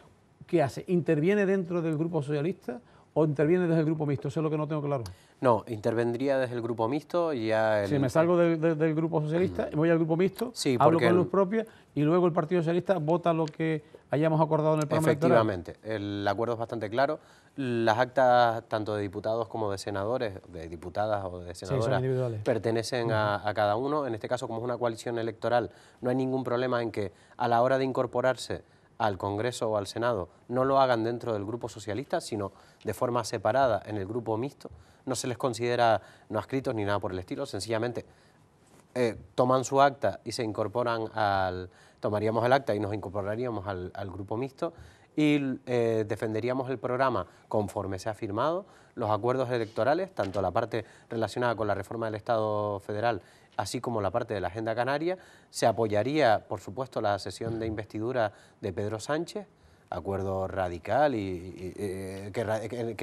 ¿qué hace? ¿Interviene dentro del grupo socialista o interviene desde el grupo mixto? Eso es lo que no tengo claro.
No, intervendría desde el grupo mixto y ya... Si me salgo
del grupo socialista, y voy al grupo mixto, sí, hablo con luz propia y luego el Partido Socialista vota lo que hayamos acordado en el programa Efectivamente,
el acuerdo es bastante claro. Las actas tanto de diputados como de senadores, de diputadas o de senadoras, pertenecen a, cada uno. En este caso, como es una coalición electoral, no hay ningún problema en que a la hora de incorporarse al Congreso o al Senado no lo hagan dentro del grupo socialista, sino de forma separada en el grupo mixto, no se les considera no adscritos ni nada por el estilo, sencillamente eh, toman su acta y se incorporan al, tomaríamos el acta y nos incorporaríamos al, grupo mixto y eh, defenderíamos el programa conforme se ha firmado, los acuerdos electorales, tanto la parte relacionada con la reforma del Estado federal así como la parte de la agenda canaria. Se apoyaría, por supuesto, la sesión de investidura de Pedro Sánchez, acuerdo radical y, que,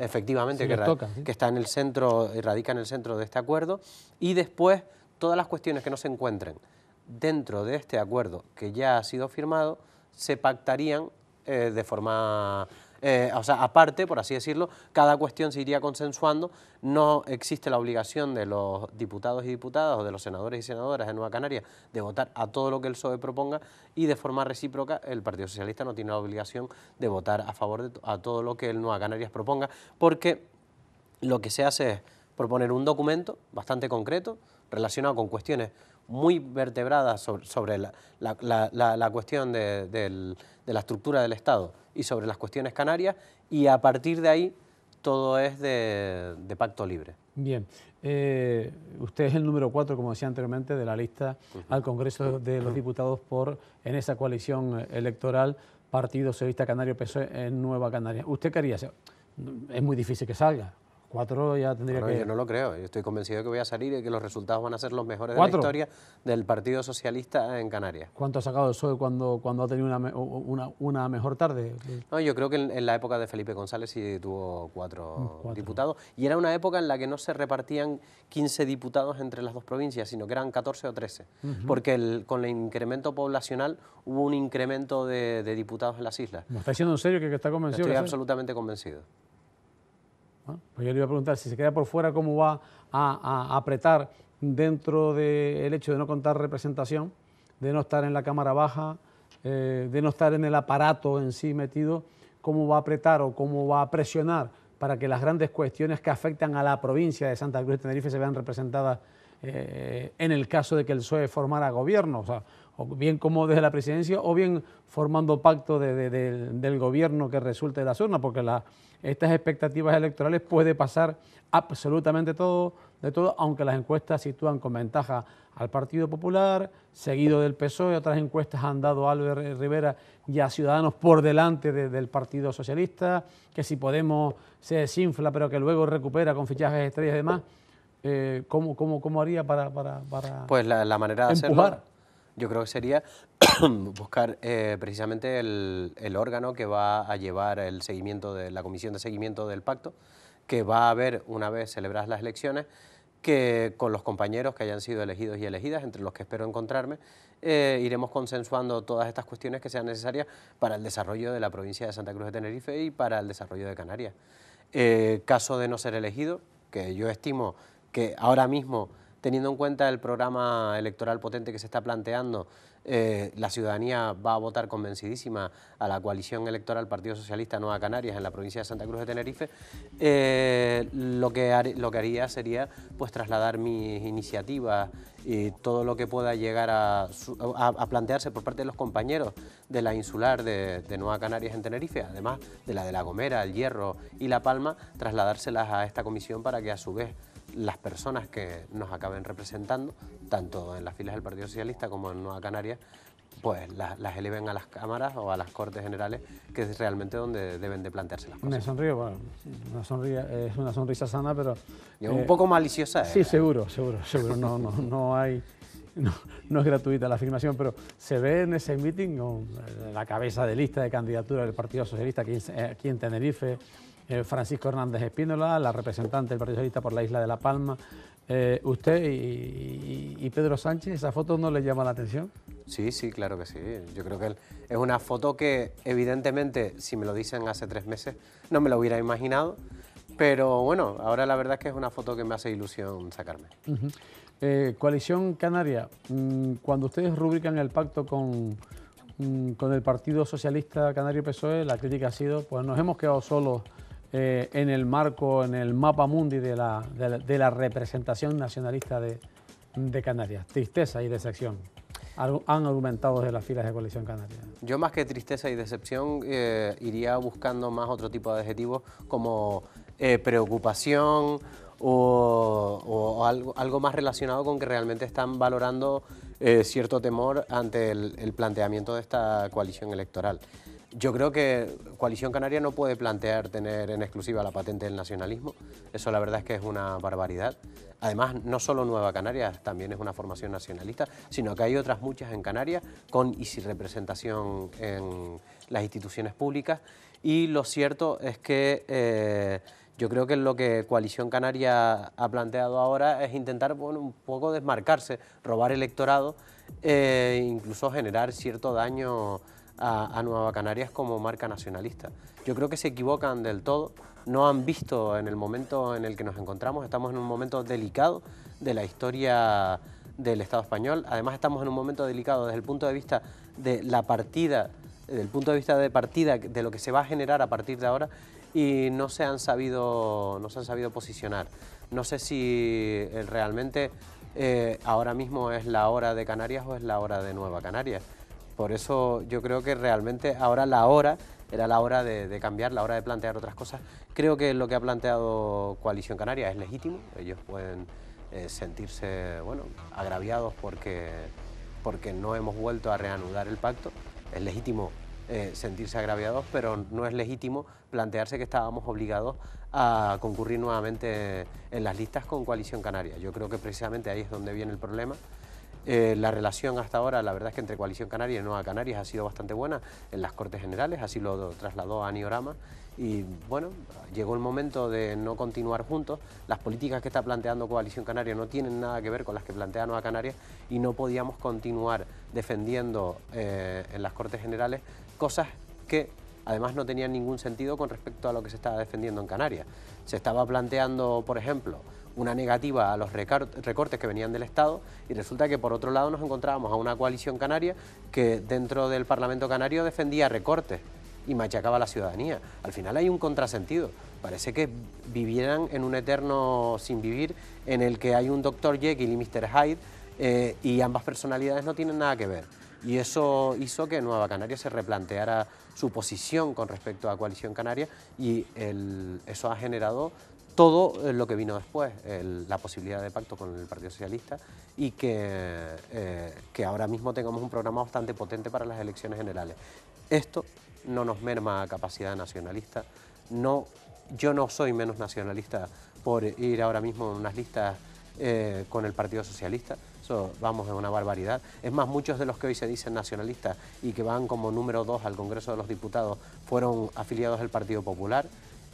efectivamente que, está en el centro, eh, radica en el centro de este acuerdo. Y después, todas las cuestiones que no se encuentren dentro de este acuerdo que ya ha sido firmado, se pactarían eh, de forma eh, o sea, aparte, por así decirlo, cada cuestión se iría consensuando, no existe la obligación de los diputados y diputadas o de los senadores y senadoras de Nueva Canaria de votar a todo lo que el PSOE proponga y de forma recíproca el Partido Socialista no tiene la obligación de votar a favor de a todo lo que el Nueva Canarias proponga, porque lo que se hace es proponer un documento bastante concreto relacionado con cuestiones muy vertebradas sobre, la, cuestión de la estructura del Estado y sobre las cuestiones canarias y a partir de ahí todo es de, pacto libre.
Bien, eh, usted es el número cuatro, como decía anteriormente, de la lista al Congreso de los Diputados por en esa coalición electoral Partido Socialista Canario PSOE en Nueva Canaria. ¿Usted quería haría? Es muy difícil que salga, Cuatro ya tendría que que... Yo
no lo creo, yo estoy convencido de que voy a salir y que los resultados van a ser los mejores de la historia del Partido Socialista en Canarias.
¿Cuánto ha sacado el PSOE cuando, cuando ha tenido una, mejor tarde?
No, yo creo que en, la época de Felipe González sí tuvo mm, cuatro, diputados y era una época en la que no se repartían 15 diputados entre las dos provincias, sino que eran 14 o 13, porque con el incremento poblacional hubo un incremento de, diputados en las islas. ¿Me
está diciendo en serio que, está convencido? Estoy
absolutamente convencido
pues yo le iba a preguntar, si se queda por fuera, ¿cómo va a, apretar dentro del hecho de no contar representación, de no estar en la Cámara Baja, eh, de no estar en el aparato en sí metido? ¿Cómo va a apretar o cómo va a presionar para que las grandes cuestiones que afectan a la provincia de Santa Cruz de Tenerife se vean representadas eh, en el caso de que el PSOE formara gobierno, o, bien como desde la presidencia o bien formando pacto del gobierno que resulte de la urnas, porque estas expectativas electorales puede pasar absolutamente todo, de todo, aunque las encuestas sitúan con ventaja al Partido Popular, seguido del PSOE, otras encuestas han dado a Albert Rivera y a Ciudadanos por delante del Partido Socialista, que si Podemos se desinfla pero que luego recupera con fichajes estrellas y demás. Eh, ¿cómo, cómo, haría para, para,
Pues la, manera de hacerlo, yo creo que sería buscar eh, precisamente el, órgano que va a llevar el seguimiento de la comisión de seguimiento del pacto, que va a haber una vez celebradas las elecciones, que con los compañeros que hayan sido elegidos y elegidas, entre los que espero encontrarme, eh, iremos consensuando todas estas cuestiones que sean necesarias para el desarrollo de la provincia de Santa Cruz de Tenerife y para el desarrollo de Canarias. caso de no ser elegido, que yo estimo que ahora mismo, teniendo en cuenta el programa electoral potente que se está planteando, eh, la ciudadanía va a votar convencidísima a la coalición electoral Partido Socialista Nueva Canarias en la provincia de Santa Cruz de Tenerife, eh, lo, que lo que haría sería pues trasladar mis iniciativas y todo lo que pueda llegar a, plantearse por parte de los compañeros de la insular de, Nueva Canarias en Tenerife, además de la de La Gomera, El Hierro y La Palma, trasladárselas a esta comisión para que a su vez las personas que nos acaben representando, tanto en las filas del Partido Socialista como en Nueva Canaria... pues las, eleven a las cámaras o a las cortes generales, que es realmente donde deben de plantearse las
cosas. Me sonrío, es una sonrisa sana, pero... un eh, poco maliciosa. ¿eh? Sí, seguro, seguro, seguro, no, hay... No, es gratuita la afirmación, pero se ve en ese meeting la cabeza de lista de candidatura del Partido Socialista aquí en eh, Tenerife, eh, Francisco Hernández Espínola, la representante del Partido Socialista por la isla de La Palma, eh, usted y, Pedro Sánchez, ¿esa foto no le llama la atención?
Sí, sí, claro que sí. Yo creo que es una foto que evidentemente, si me lo dicen hace tres meses, no me lo hubiera imaginado. Pero bueno, ahora la verdad es que es una foto que me hace ilusión sacarme.
Eh, Coalición Canaria, mm, cuando ustedes rubrican el pacto con, mm, con el Partido Socialista Canario PSOE, la crítica ha sido, pues nos hemos quedado solos eh, en el marco, en el mapa mundi de la, representación nacionalista de, Canarias. Tristeza y decepción han aumentado desde las filas de Coalición Canaria.
Yo más que tristeza y decepción eh, iría buscando más otro tipo de adjetivos como eh, preocupación o, algo, más relacionado con que realmente están valorando cierto temor ante el planteamiento de esta coalición electoral. Yo creo que Coalición Canaria no puede plantear tener en exclusiva la patente del nacionalismo. Eso la verdad es que es una barbaridad. Además, no solo Nueva Canarias también es una formación nacionalista, sino que hay otras muchas en Canarias con y sin representación en las instituciones públicas. Y lo cierto es que eh, yo creo que lo que Coalición Canaria ha planteado ahora es intentar bueno, un poco desmarcarse, robar electorado, e incluso generar cierto daño a, Nueva Canarias como marca nacionalista. Yo creo que se equivocan del todo, no han visto en el momento en el que nos encontramos, estamos en un momento delicado de la historia del Estado español, además estamos en un momento delicado desde el punto de vista de la partida, ...del punto de vista de partida de lo que se va a generar a partir de ahora y no se han sabido, no se han sabido posicionar. No sé si eh, realmente eh, ahora mismo es la hora de Canarias o es la hora de Nueva Canarias. Por eso yo creo que realmente ahora la hora era la hora de, cambiar, la hora de plantear otras cosas. Creo que lo que ha planteado Coalición Canaria es legítimo, ellos pueden eh, sentirse bueno, agraviados porque, porque no hemos vuelto a reanudar el pacto, es legítimo eh, sentirse agraviados, pero no es legítimo plantearse que estábamos obligados a concurrir nuevamente en las listas con Coalición Canaria. Yo creo que precisamente ahí es donde viene el problema. Eh, la relación hasta ahora, la verdad es que entre Coalición Canaria y Nueva Canarias ha sido bastante buena en las Cortes Generales, así lo trasladó Aniorama. Y bueno, llegó el momento de no continuar juntos. Las políticas que está planteando Coalición Canaria no tienen nada que ver con las que plantea Nueva Canaria... y no podíamos continuar defendiendo eh, en las Cortes Generales cosas que además no tenían ningún sentido con respecto a lo que se estaba defendiendo en Canarias. Se estaba planteando, por ejemplo, una negativa a los recortes que venían del Estado y resulta que por otro lado nos encontrábamos a una coalición canaria que dentro del Parlamento canario defendía recortes y machacaba a la ciudadanía. Al final hay un contrasentido. Parece que vivieran en un eterno sin vivir en el que hay un doctor Jekyll y Mr. Hyde eh, y ambas personalidades no tienen nada que ver. Y eso hizo que Nueva Canaria se replanteara su posición con respecto a Coalición Canaria y eso ha generado todo eh, lo que vino después, la posibilidad de pacto con el Partido Socialista y eh, que, ahora mismo tengamos un programa bastante potente para las elecciones generales. Esto no nos merma capacidad nacionalista, yo no soy menos nacionalista por ir ahora mismo en unas listas eh, con el Partido Socialista, eso vamos de una barbaridad. Es más, muchos de los que hoy se dicen nacionalistas y que van como número dos al Congreso de los Diputados fueron afiliados del Partido Popular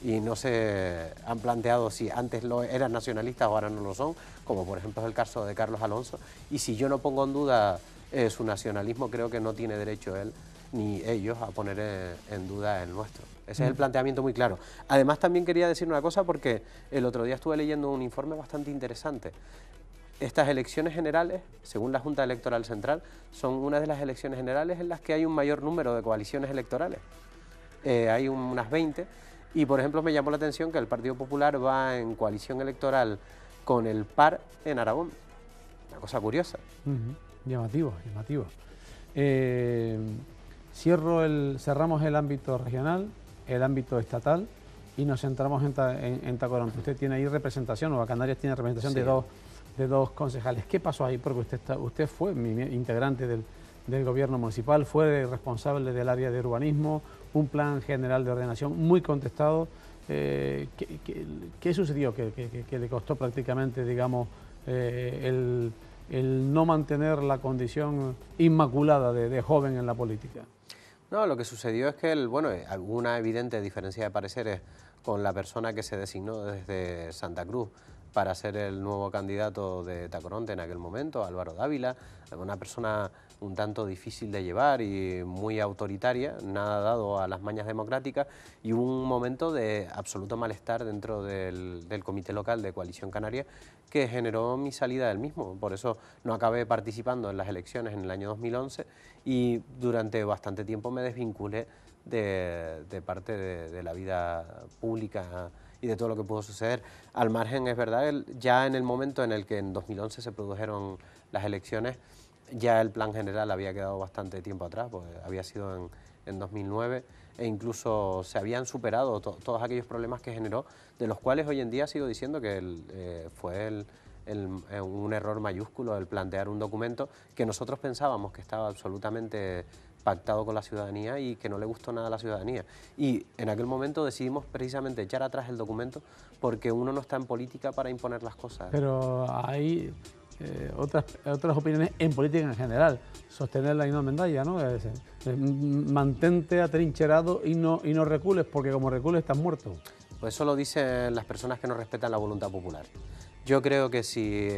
y no se han planteado si antes eran nacionalistas o ahora no lo son, como por ejemplo es el caso de Carlos Alonso. Y si yo no pongo en duda eh, su nacionalismo, creo que no tiene derecho él ni ellos a poner eh, en, duda el nuestro. Ese es el mm. planteamiento muy claro. Además también quería decir una cosa porque el otro día estuve leyendo un informe bastante interesante. Estas elecciones generales, según la Junta Electoral Central, son una de las elecciones generales en las que hay un mayor número de coaliciones electorales. Eh, hay unas 20 y por ejemplo me llamó la atención que el Partido Popular va en coalición electoral con el PAR en Aragón. Una cosa curiosa.
Llamativo, llamativo. Eh, cierro el, cerramos el ámbito regional, el ámbito estatal y nos centramos en, Tacorón. Usted tiene ahí representación, o a Canarias tiene representación de dos de dos concejales. ¿Qué pasó ahí? Porque usted está, usted fue mi, integrante del, del gobierno municipal, fue responsable del área de urbanismo, un plan general de ordenación muy contestado. Eh, ¿qué, sucedió que, le costó prácticamente, digamos, eh, el, no mantener la condición inmaculada de, joven en la política?
No, lo que sucedió es que, el, bueno, eh, alguna evidente diferencia de pareceres con la persona que se designó desde Santa Cruz para ser el nuevo candidato de Tacoronte en aquel momento, Álvaro Dávila, una persona un tanto difícil de llevar y muy autoritaria, nada dado a las mañas democráticas, y hubo un momento de absoluto malestar dentro del, comité local de Coalición Canaria que generó mi salida del mismo. Por eso no acabé participando en las elecciones en el año 2011 y durante bastante tiempo me desvinculé de, parte de la vida pública de todo lo que pudo suceder. Al margen, es verdad, ya en el momento en el que en 2011 se produjeron las elecciones, ya el plan general había quedado bastante tiempo atrás, porque había sido en, 2009 e incluso se habían superado todos aquellos problemas que generó, de los cuales hoy en día sigo diciendo que eh, fue el, eh, un error mayúsculo el plantear un documento que nosotros pensábamos que estaba absolutamente pactado con la ciudadanía y que no le gustó nada a la ciudadanía. Y en aquel momento decidimos precisamente echar atrás el documento porque uno no está en política para imponer las cosas.
Pero hay eh, otras, otras opiniones en política en general, sostener la misma medalla, ¿no? mantente atrincherado y no, y no recules porque como recules estás muerto.
Pues eso lo dicen las personas que no respetan la voluntad popular. Yo creo que si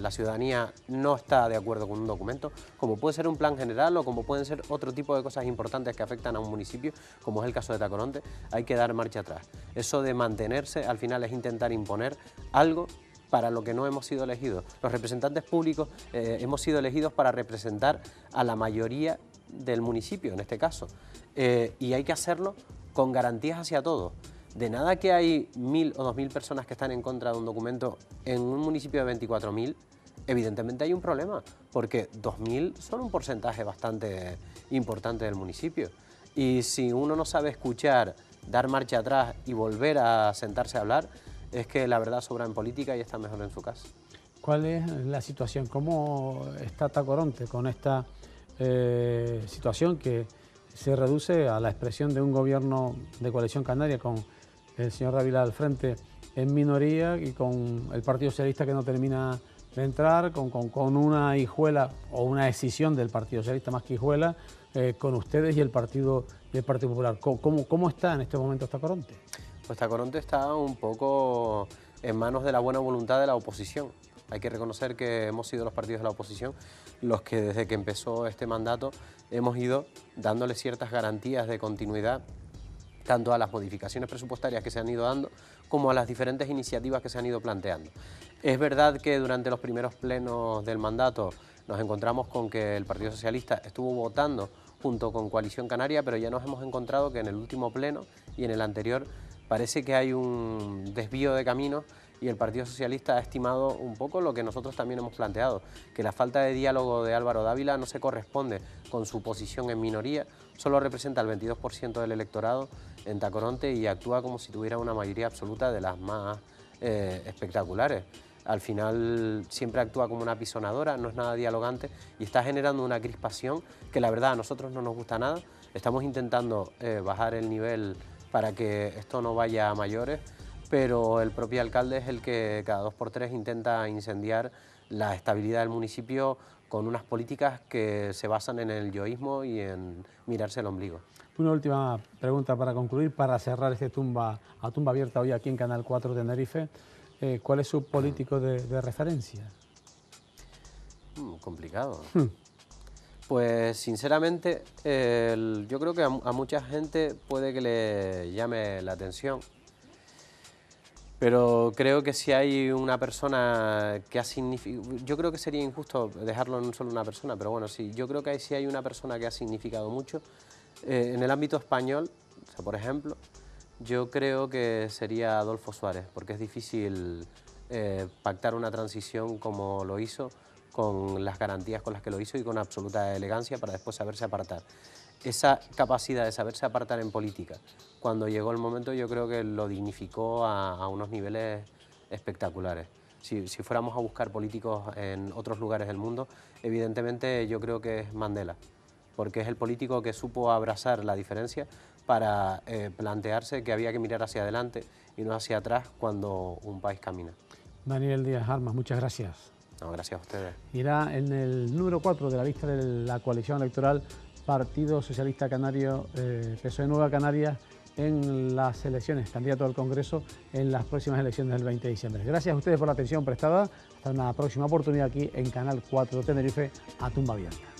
la ciudadanía no está de acuerdo con un documento, como puede ser un plan general o como pueden ser otro tipo de cosas importantes que afectan a un municipio, como es el caso de Tacoronte, hay que dar marcha atrás. Eso de mantenerse al final es intentar imponer algo para lo que no hemos sido elegidos. Los representantes públicos eh, hemos sido elegidos para representar a la mayoría del municipio, en este caso, eh, y hay que hacerlo con garantías hacia todos. De nada que hay mil o dos mil personas que están en contra de un documento en un municipio de 24.000, evidentemente hay un problema, porque 2.000 son un porcentaje bastante importante del municipio. Y si uno no sabe escuchar, dar marcha atrás y volver a sentarse a hablar, es que la verdad sobra en política y está mejor en su casa.
¿Cuál es la situación? ¿Cómo está Tacoronte con esta eh, situación que se reduce a la expresión de un gobierno de coalición canaria con el señor Dávila al frente en minoría y con el Partido Socialista que no termina de entrar, con, con, una hijuela o una decisión del Partido Socialista más que hijuela, eh, con ustedes y el Partido, Popular. ¿Cómo, ¿Cómo está en este momento esta Coronte?
Pues esta coronte está un poco en manos de la buena voluntad de la oposición. Hay que reconocer que hemos sido los partidos de la oposición los que desde que empezó este mandato hemos ido dándole ciertas garantías de continuidad tanto a las modificaciones presupuestarias que se han ido dando como a las diferentes iniciativas que se han ido planteando. Es verdad que durante los primeros plenos del mandato nos encontramos con que el Partido Socialista estuvo votando junto con Coalición Canaria, pero ya nos hemos encontrado que en el último pleno y en el anterior parece que hay un desvío de camino y el Partido Socialista ha estimado un poco lo que nosotros también hemos planteado, que la falta de diálogo de Álvaro Dávila no se corresponde con su posición en minoría, solo representa el 22% del electorado en Tacoronte y actúa como si tuviera una mayoría absoluta de las más eh, espectaculares. Al final siempre actúa como una pisonadora, no es nada dialogante y está generando una crispación que la verdad a nosotros no nos gusta nada. Estamos intentando eh, bajar el nivel para que esto no vaya a mayores, pero el propio alcalde es el que cada dos por tres intenta incendiar la estabilidad del municipio con unas políticas que se basan en el yoísmo y en mirarse el ombligo.
Una última pregunta para concluir, para cerrar este tumba a tumba abierta hoy aquí en Canal 4 Tenerife. Eh, ¿Cuál es su político de, referencia?
Mm, complicado. Hmm. Pues sinceramente, yo creo que a, mucha gente puede que le llame la atención. Pero creo que si hay una persona que ha significado... Yo creo que sería injusto dejarlo en solo una persona, pero bueno, sí, yo creo que si hay una persona que ha significado mucho, eh, en el ámbito español, por ejemplo, yo creo que sería Adolfo Suárez, porque es difícil eh, pactar una transición como lo hizo, con las garantías con las que lo hizo y con absoluta elegancia para después saberse apartar. Esa capacidad de saberse apartar en política, cuando llegó el momento yo creo que lo dignificó a, unos niveles espectaculares. si, fuéramos a buscar políticos en otros lugares del mundo, evidentemente yo creo que es Mandela porque es el político que supo abrazar la diferencia para eh, plantearse que había que mirar hacia adelante y no hacia atrás cuando un país camina.
Daniel Díaz Armas, muchas gracias.
No, gracias a ustedes.
Irá en el número 4 de la lista de la coalición electoral Partido Socialista Canario, eh, PSOE Nueva Canarias, en las elecciones, candidato al Congreso en las próximas elecciones del 20 de diciembre. Gracias a ustedes por la atención prestada. Hasta una próxima oportunidad aquí en Canal 4 Tenerife, a Tumba abierta.